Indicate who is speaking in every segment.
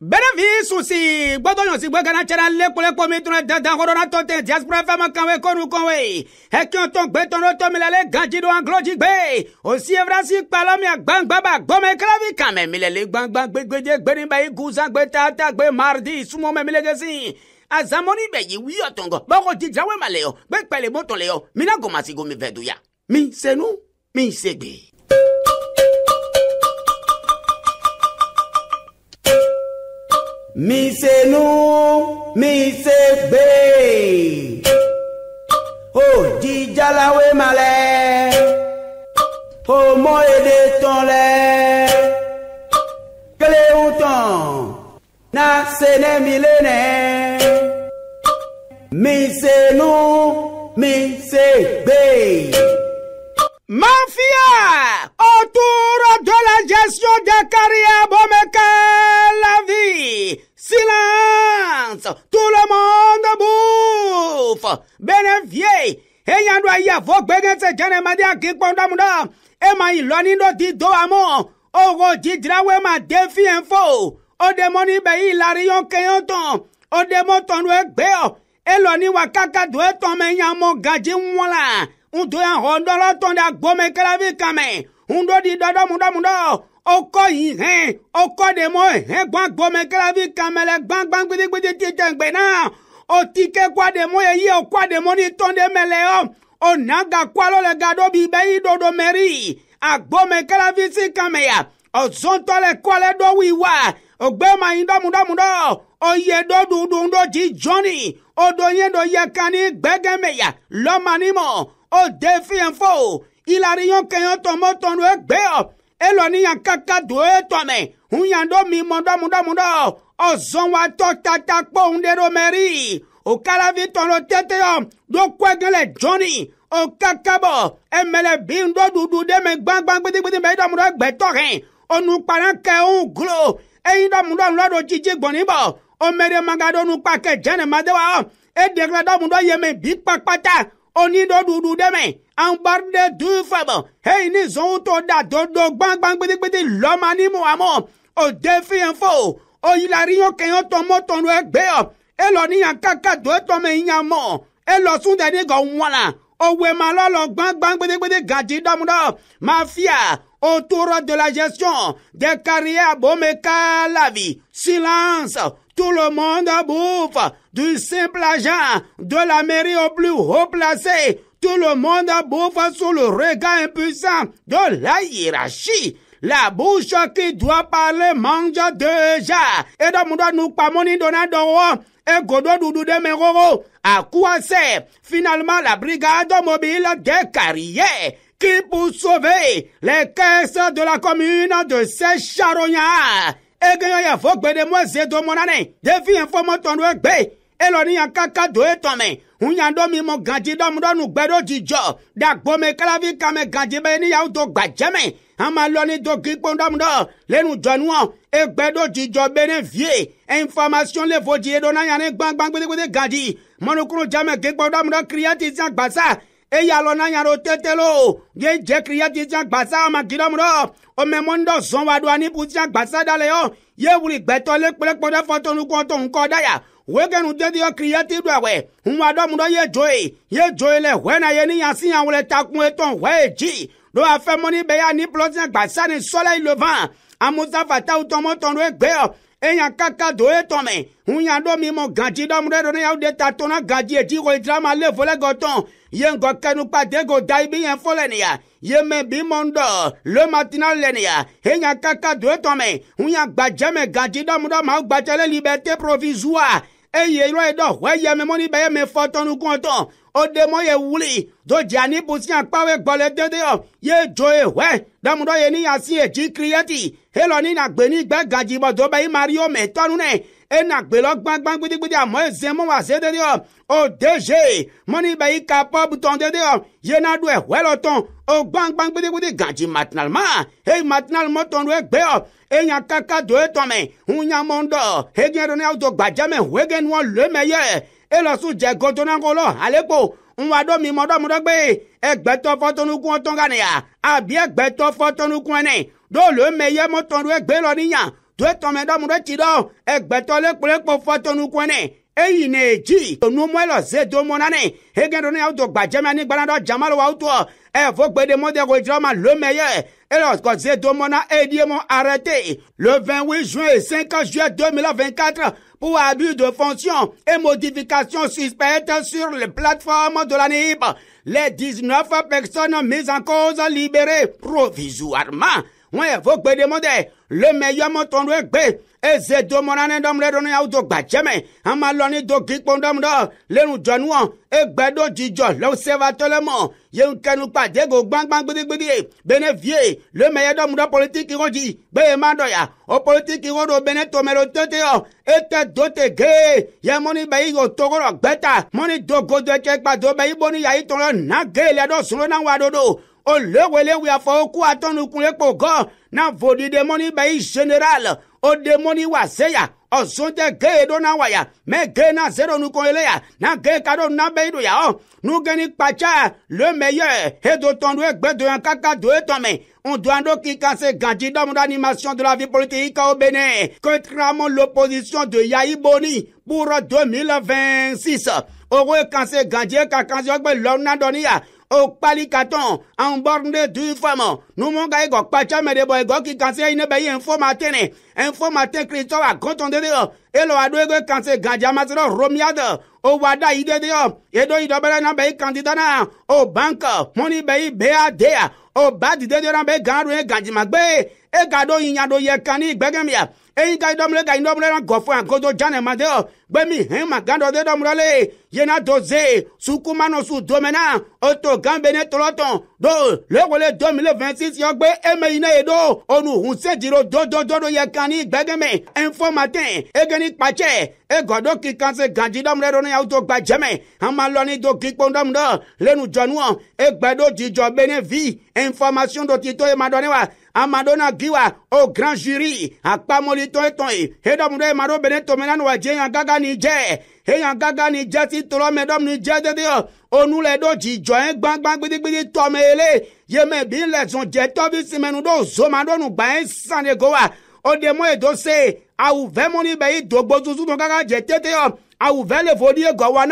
Speaker 1: benefisu si gbọdọnyọ si gbẹgana tsena lekoleko mi tona dandan kọdọna tọ tẹ diaspora fẹn kanwe kọnu kanwe hẹkẹn tọn gbẹ tọn tọ mi la lẹ ganji do angolọji gbẹ o si evrasi kpalọ mi agbangbaba gbọmẹ kẹlẹbi kamẹ mi lẹ le gbangba gbẹgbẹdze gbẹniba yi gusan gbẹ tata gbẹ mardi sumọmẹ mi lẹ kẹsi azamọni bẹ yi wiyọ tọngọ bọkọ didrawe ma lẹ yọ gbẹkpẹlẹ mina gọmasi gomi ya mi senu mi segbe. mi se nu mi se gbe òjìjàláwé malẹ o mọ èdè tán lẹ kéléhùn tán na sẹnẹ mi lẹnẹ mi se nu mi se gbe. mafia o turo dɔ la gestion de carrière. tout le monde bouffe. un Bénéfiez. Eyan do aya fo gbegete jene madi akipon damuda. Ema iloni do ti do amo. Ogo jidrawe ma defi enfo. Odemo ni be ilariyon keyon ton. Odemo ton do egbe o. Eloni wakaka do eton me yan mo gaji wala. Ndo yan hondo lo ton da gbome kelavi kame. doit di dodo mudo mudo okɔ yi hɛn okɔ demo hɛn gbɔn gbɔmɛ kɛlɛvi kamɛlɛ gbangban gbidigbidi ti tɛgbɛ na o ti kɛ kɔ demo ye yi o kɔ demo ni tɔnde mɛlɛ yɔ o na ga kɔ alo le ga do bi bɛ yi dodo mɛri agbɔmɛ kɛlɛvi si kamɛ ya ɔzɔntɔ le kɔ le do wi wa ògbé ma yin dɔmudɔmudɔ oyè do dundun do ti jɔni o do yẹn do yẹ kan ní gbẹgẹmẹyà lọ́mọ nímọ̀ o dé fiyẹn fo ìlàrí yọ̀kẹ́yọ̀ tọmọtọ́nu ẹgbẹ́ ọ̀ elɔni yan kaka do ye tɔmɛ hun yan do mi mɔdɔmɔdɔmɔdɔ ɔzɔnwa tɔ tata kpɔn de do mɛri o kalavi tɔnɔ tete yɔ do le jɔni o kaka bɔ emɛlɛ bi do dudu de mɛ gbangban gbidigbidi mɛ idɔmɔdɔ gbɛtɔ hɛn o kpalan kɛ ohun gulo eyin dɔmɔdɔ ŋlɔ do jijji gbɔni bɔ o mɛri magado nu kpa kɛ jɛnɛmade wa e edegbɛ dɔmɔdɔ yɛmɛ bi kpakpata oni do dudu de mɛ anbarde dufab eyini zonto da dodo gbangban gbedegbede lọmani muhammed òde fiyanfo oyilariyan e kẹyàn tọmọtọnu ẹgbẹ elọ níyàn kàkàdó tọmọ ìyàn mọ elọ sundani gọ wọnà òwe ma lọlọ gbangban gbedegbede gàdí dọmúdọ mafia autour de la gestion des carrières bomeka la vie silence tout le monde bouffe du simple agent de la mairie au plus haut placé Tout le monde a beau faire sous le regard impuissant de la hiérarchie. La bouche qui doit parler mange déjà. Et dans mon doigt, nous pas mon donadoro. Et godo doudou de meroro. À quoi sert Finalement, la brigade mobile des carrières qui pour sauver les caisses de la commune de ces charognards. egeyan ya fɔ gbedemɔ zedomɔ de nɛ en yɛn fɔmɔ tɔn do egbe elɔni ya kaka ton main. hunyando mi mo gadi dɔm ɖɔ nugbe ɖo dzidzɔ ɖe agbome kalavi kame gadi be niyawo do gbadzeme ama lɔ ni do gikpo dɔm ɖɔ le nudzɔnua dzidzɔ be vie information le vo dzi eɖo na nya ne gbangba gbedegbede gadi mɔnukuru jame gikpo dɔm ɖɔ kiriyati zã gbasa eya lɔ na nya tetelo tete lo ye dze kiriyati zã gbasa ama gidɔm ɖɔ omemɔ ŋdɔ zɔn wa ɖo ani bu gbasa da le yɔ ye wuli gbɛtɔ le kplɛkpɔ ɖe fɔtɔnu kɔtɔ ŋkɔ ɖa ya wegenu dedeɛ kriyati do awɛ ŋu aɖɔmu ɖe ye dzoe ye dzoe le hwɛna ye ni yasi hã wòle takun etɔn hwɛ dzi ɖo afɛmɔni be ya ni plɔtina gbasani sɔlɛ ilovan amusafatawo tɔmɔtɔn ɖo egbeyɔ eya kaka do etɔ me ŋu ya ɖo mi mɔ gadzi ɖɔmu ɖe ɖo ne yawo de ta tɔna gadzi edi xɔ idrama le vo le gɔtɔn ye ŋgɔ kenukpa dego da ibi yɛn fo le nia ye mɛ bi mɔndɔ le matina le nia he kaka do etɔme ŋunya gbadzeme gadzi ɖɔmu ɖɔ mawu liberté provisoire eye irɔ yi ɖɔ hɔ ye memɔni be ye me fɔtɔnukɔtɔ o de mɔ ye wuli do dziani busi akpawe gbɔle dede yɔ ye dzo ye hɔɛ ɖɔmu ɖɔ ye ni yasi ye dzi kiri yeti ni na gbeni gbɛ gadzi bɔ do be imari yɔ me tɔnu nɛ ena gbelɔ gbagbã gbidigbidi amɔ eze mɔ wa se dede yɔ o deje mɔni bɛ yi ka pɔ butɔn dede yɔ yena do ɛwɛ lɔ tɔn o gbagbã gbidigbidi gadzi matinalima eyi matinalima tɔn do egbe yɔ eya kaka do etɔmɛ ŋunyamɔ ŋdɔ hegin do ne awo e do gbadzame hege nuwɔ leme yɛ elɔ su dze gɔdɔ na ŋgɔlɔ alekpo ŋwa ɖo mi mɔ ɖɔ mu ɖɔ gbe egbetɔ fɔtɔnukun tɔn gane ya abi egbetɔ fɔtɔnukun ene ɖo lo me yɛ mɔtɔn do egbe lɔ ni nya doetọmedọmụrọchidọ egbetolekpolekpofọtonukwane eyi na-eji onumụlọ zedomonani hegenrona udo gbajemani gbanadọ jamalwauto evogbedemodegojdroma lomeye elosgozedomona ediemo arrêté le 28 juin et 5 juillet 2024 pour abus de fonction et modification suspecte sur les plateformes de la NIB. Les 19 personnes mises en cause libérées provisoirement wẽefo gbedemode lemeyɔmotõndo egbe eze domonane ɖɔmɖe ɖo ne yawo do gbadzeme ama lɔni do gikpo ɖɔmɖɔ lenu dzɔnuɔ egbe ɖo dzidzɔ le sevatɔ le mɔ ye ŋkenu kpade go gbagbã gbedegbede bene vie lemeye ɖɔmɖɔ politiki wo dzi be ye ma ɖɔ ya o politiki wo ɖo bene tome ɖo tete yɔ ete do te ge ye mɔni be yi o togo ɖɔ gbeta mɔni do godo etse gbado be yibo ni yayi tɔn lɔ na ge le ɖɔ soro na wa ɖoɖo olewelewe afɔwoku atɔnukunlepo gɔ na vodidemɔni bɛ yi general odemɔni wa seya ọ̀sọ́jẹ́ gẹ́ẹ̀ dó náà wàyà mẹ́gẹ́ náà zero nukun eléyà náà gẹ́ẹ̀ kadó náà bẹ́ẹ̀ dòyà ọ́ nugẹ́ni kpatsa lẹ́mẹ̀yẹ ẹ̀dọ̀tọ̀nù ẹgbẹ́dọ̀yàn e kaka dòye tọ̀mẹ̀ ndoando kika se ganji dɔmu ɖe animation de la vie politique kawo bene contrairement l'opposition de Yayi Boni pour 2026 owó kan se ganji kaka e se ɔgbɛ lɔnu na dɔnni okpali katɔn an du de tu fama numunga igɔ kpatsa mɛ de bɔ igɔ ki kan se yi ne bɛ ye nfɔ ma tɛ ne nfɔ ma tɛ kiritɔ wa kɔntɔn de de yɔ elo wa do ege kan se gajama romiya de o wa da yi de de yɔ edo yi dɔ bɛrɛ na bɛ yi kandida na o banki mɔni bɛ yi bɛya de ya o ba dide de na bɛ gan do ye gajima gbe e ka do yiyan do yɛ kan ni gbɛgɛmiya eyi ka yi dɔmule ka yi dɔmule na gɔfɔ yan koto jan ne ma de yɔ gbemi hɛn ma de dɔ mura le yena do ze sukumanu su dome tɔlɔtɔn do lewele deux mille vingt six yɔ gbe eme yi ne ye e do onu hunse jiro dododo do yɛ kan ni gbɛgɛmɛ info matin egeni kpatsɛ egɔdo kikan se ganji dɔm ɖe ɖo ne yawo to gba jɛmɛ ama do kikpo dɔm ɖe lenu dzɔnuɔ egbedo dzidzɔ bene vi information do ti to ye ma dɔ ne wa amadona giwa o grand jury akpamolitɔn e etɔn ye hedɔm ɖe ma ɖo bene tome na nu wa dze yan gaga ni jẹ́ èèyàn gágá ni jẹ́ ti tọrọ mẹ́dọ́m ni jẹ́ tètè ọ̀ onu le ɖo dzidzɔ ye gbãgbã gbidigbidi tɔme ye le yeme bi le zɔn dze tɔbi si menu ɖo zoma ɖo nu gbã ye san de go wa mo ye do se awu vɛ mo ni be yi dogbo tutu tɔ kaka dze tete awu vɛ le vo ni ye gɔ wa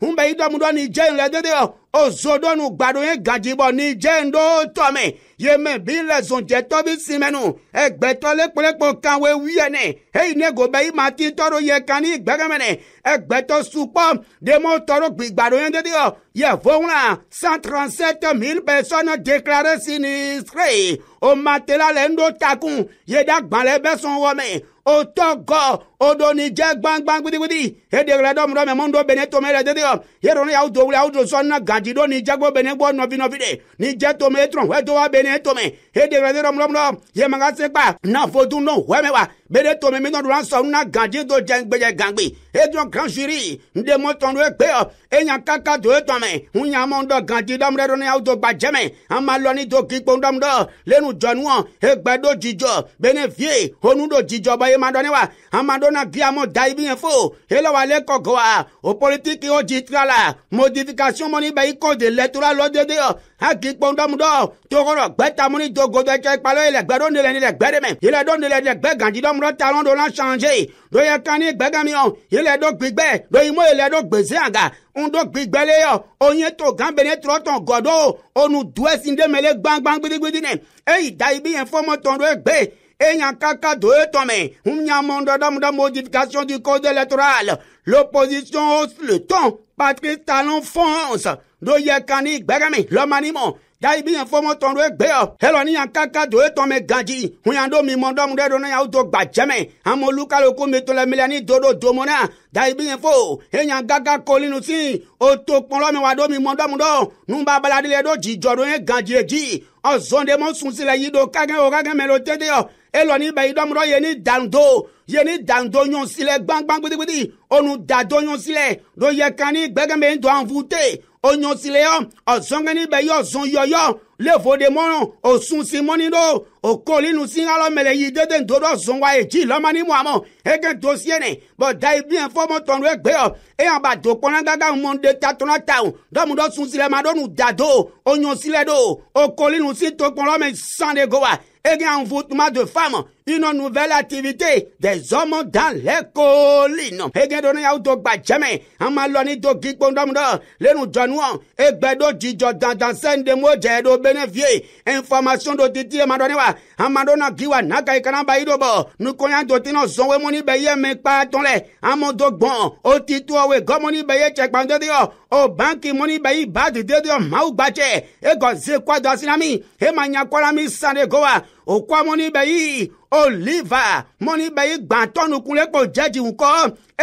Speaker 1: humbe idɔmuɖɔ ni dze le dede o ozodɔnu gbaɖo ye gadzibɔ ni dze ɖo tɔme yeme bi le zɔnjɛtɔ bi si me nu egbetɔ le kpolekpo kanwe wiene heyi ne go be imati tɔ ɖo ye kan ni gbɛgɛme ne egbetɔ sukpɔ demo tɔ ɖo gbi gbaɖo ye dede o yevu cent trente sept mille personnes déclarées sinistrées o matela le ŋɖo takun ye ɖe agbalẽ bɛ sɔn wɔ me o tɔ gɔ o do ni dze gbangban gbidigbidi eɖeɣla dɔmuɖɔ mɛ mɔnuɖo bene tome le dede yo yero ne yaw dowle yaw do sonna gaji do ni jagbo bene gbo novi novi de ni je tome etron we do wa bene tome hedegbe ne mlɔmlɔ yemagase kpa na fodu no wɛmɛwa bede tome mi nɔdu lansɔ na gadi do jɛngbedze gangbe edrɔ grand jury ndemɔ tɔnu ekpe yɔ enya kaka do etɔmɛ ŋunyamɔ ŋdɔ gadi dɔm ɖe ɖɔ ne yawo do gbadzɛmɛ amalɔni do kikpo ŋdɔm ɖɔ lenu dzɔnuɔ egbe do dzidzɔ bene vie honu do dzidzɔ bɔ yema dɔ ne wa ama ɖo na viamɔ da yi bi fo hele wa lé kɔgɔ wa o politiki o dzi tra la modification mɔni bɛ ikɔ de lɛtura lɔ dede yɔ haki kpɔndɔmu dɔ tokoro gbɛtamuni jogodo cɛ kpalo yɛlɛ gbɛdo nele nele gbɛde mɛ yɛlɛ do nele nele gbɛ ganji dɔmu dɔ talon do la change do yɛ kani gbɛgami yɔ yɛlɛ do gbigbɛ do yimo yɛlɛ do gbese aga ŋdo gbigbɛle yɔ onye to gan bene trɔtɔn gɔdo onu duɛsi ndemele gbangban gbidigbidi nɛ eyi da yi bi yɛn fɔmɔ tɔn do egbe ayant caca de tomé, de modification du code électoral. L'opposition hausse le ton, Patrice Talon fonce. do ye kani gbẹrẹmi lọmanimọ yaayi bi yan fọmọ tọn do egbe yọ helọ ni yan kaka do etọn mẹ ganji hunyando mi mọdọmu de do ne yawo do gbajẹmẹ amolu kalo ko mi to lẹ miliya ni dodo domo na yaayi bi yan kolinu si o to kpọlọ mi wa do mi mọdọmu dọ nuba baladi lẹ do jijọ do ye ganji ye ji ọzọnde mo sun o kagẹ mẹ lo tete yọ elọ ni bẹ idọmu dọ ye ni dando ye ni dando yọn si lẹ gbangban gbidigbidi onu dado yọn si lẹ do ye kani gbẹgẹmẹ do anfu onyonsileyɔ ɔzɔngɛni bɛ yɔ zɔn yɔyɔ levodemɔnɔ osunsimɔnido okolinu-si alɔmɛlɛ yi dede ŋdodo zɔn wa edzi lɔmɔni mu amɔ eke dosie ne bɔn da yi bien fɔmɔ tɔnu egbe yɔ eya ba do kpɔna gaga mɔnde tatɔna ta o dɔmudɔ sunsilɛ ma do nu da do onyonsilɛ do okolinu-si tokpɔnlɔmɛ san de go wa eke anvu tuma do fa mɔ une nouvelle activité des hommes dans les collines ege do ne yawo do gba jeme ama lọ ni do gikpo ndọm dọ lenu jọnu ọ egbe do jijọ dandan sende mo jẹ do benefie information do titi ema dọ ne wa ama do na giwa naka ikana ba ido bọ nukonya do ti na zọn we mo ni bẹ ye me kpa tọn lẹ amọ do gbọn o ti tu ọwe gọmọ ni bẹ ye cẹ kpa ndede yọ o banki mo ni bẹ yi ba dede yọ mawu gbatsẹ egọ ze kwadọ sinami ema nyakọla mi san de go wa okwamoni be yi oliva moni be yi gbãtɔnu kun le kpo jɛji ŋkɔ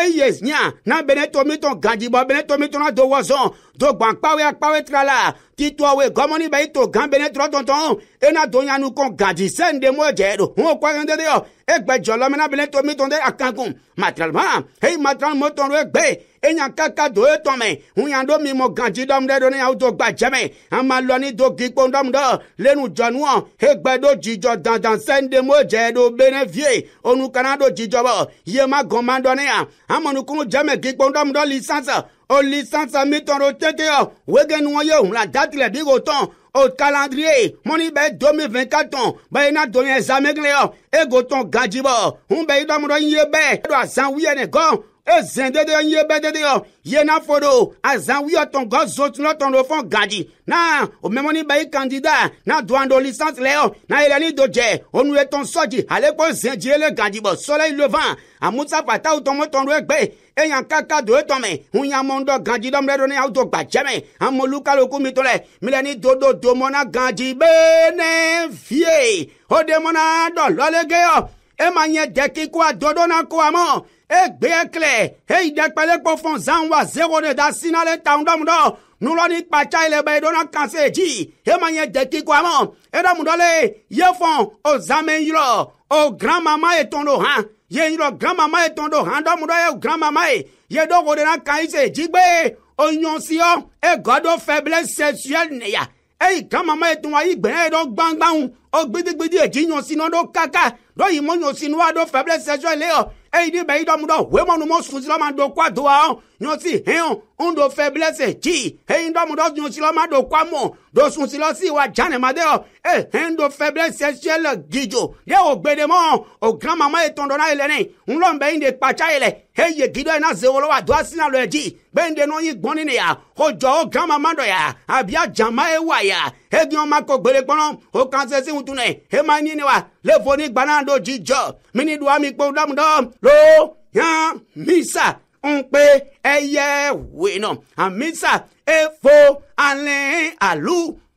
Speaker 1: eye zia na bene tomi tɔn gadzibɔ bene tomi tɔn na do wɔzɔn Do dogban kpawoya kpawoe tra la titɔwoe gɔmɔni bɛ yi to gan bene trɔ tɔntɔn ena donyanu kɔn gadi sɛn de mɔ jɛ do hɔn kɔkɛ de de yɔ egbe jɔlɔ mɛna bene to mi tɔn de akankun matralima heyi matralima mo tɔn do egbe enya kaka do ye tɔmɛ hunya do mi mɔ gadi dɔm de do ne yawo do gba jɛmɛ ama lɔni do gikpo dɔm dɔ lenu jɔnuɔ egbe do jijɔ dandan sɛn de mɔ jɛ do bene vie onu kana do jijɔ bɔ yema gɔn ma dɔ ne ya amɔnukunu jɛmɛ gikpo dɔm dɔ lisansi o lisansa mi tɔn do tete yɔ wege nuwɔ ye wula datile bi ko tɔn o calendrier mɔni bɛ domi fɛn ka tɔn bɛyi na domi ɛzamegile yɔ ego tɔn gajibɔ n bɛ yi dɔmɔdɔ ye bɛɛ do a san wiyɛ ne gɔn ezendede nye bedede yɔ yena fo do azan wiyɔ tɔn gɔ zotun lɔtɔn do fɔn gaji na o mɛmɔni bɛ yi kandida na doan do lisansi lɛ yɔ na yɛlɛ ni do jɛ onu etɔn sɔji ale ko zendie le gaji bɔ sɔlɛ ilovan amusa pata tɔmɔtɔn do egbe eyan kaka do etɔmɛ ŋunyamɔndɔ gaji dɔmlɛ do ne yawo do gbajɛmɛ amolukaloku mi to lɛ milɛ ni dodo domɔna gaji bee ne fie o demɔna dɔ lɔlege yɔ ema nye dɛki ko a dodo na ko a egbe ekle heyi dekpele kpɔfɔ zanwa zero ne da sina le ta ŋdɔm dɔ nulɔni kpatsa yi le be ɖona kase dzi hema nye deki kɔamɔ eɖɔm dɔ le ye fɔ o zame yrɔ o grandmama ye tɔn do hã ye yrɔ grandmama ye tɔn do hã ɖɔm dɔ ye grandmama ye ye ɖɔ wo ɖona kan yi se dzigbe o nyɔ si yɔ egɔdo fɛble sexuel neya eyi grandmama ye tɔn wa yi gbɛnɛ ye ɖɔ gbangbanw o gbidigbidi edzi nyɔ si nɔ ɖo kaka ɖɔ yi mɔ nyɔ si nɔ wa ɖo fɛble sexuel eye ɖi be yiɖɔ mu ɖɔ hoe mɔnu mɔ sun si lɔ ma do kua doa nyɔsi hɛn o ŋdo fɛ blɛsɛ tsi eye ɖɔ mu ɖɔ nyɔsi lɔ ma do kua mɔ dosunsilasi wa janemadeo e hendo faiblesse sexuelle gidzo ye wo gbedemɔ o grand mama ye tɔndɔ na ye lɛ ne ŋlɔ bɛ yin de kpatsa ye lɛ he ye gido ye na ze wolo wa do asi na lɔ ye dzi bɛ yin de nɔ yin gbɔni ne ya o jɔ o grand mama dɔ ya abia jama ye wa ya he gbɛn ma ko gbele kpɔnɔ o kan sese ŋutu ne he ma ni ne wa le fo ni gbana do jidzɔ mini do ami kpo damu dɔ lo yan misa ŋun pe ɛyɛ wenu amisa efo alẹ́ àlù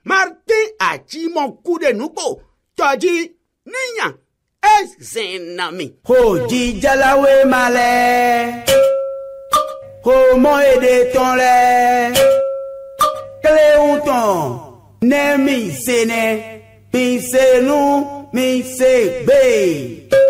Speaker 1: martin àjimọ̀kú de nùpọ̀ tọ́jí níyàn ẹ̀sìnàmì. òjì jaláwé malẹ̀ kò mọ èdè tán rẹ̀ kílẹ̀ ń tàn nẹ́ẹ̀mí sẹ́nẹ̀ mi sẹ́nu mi sẹ́gbẹ́.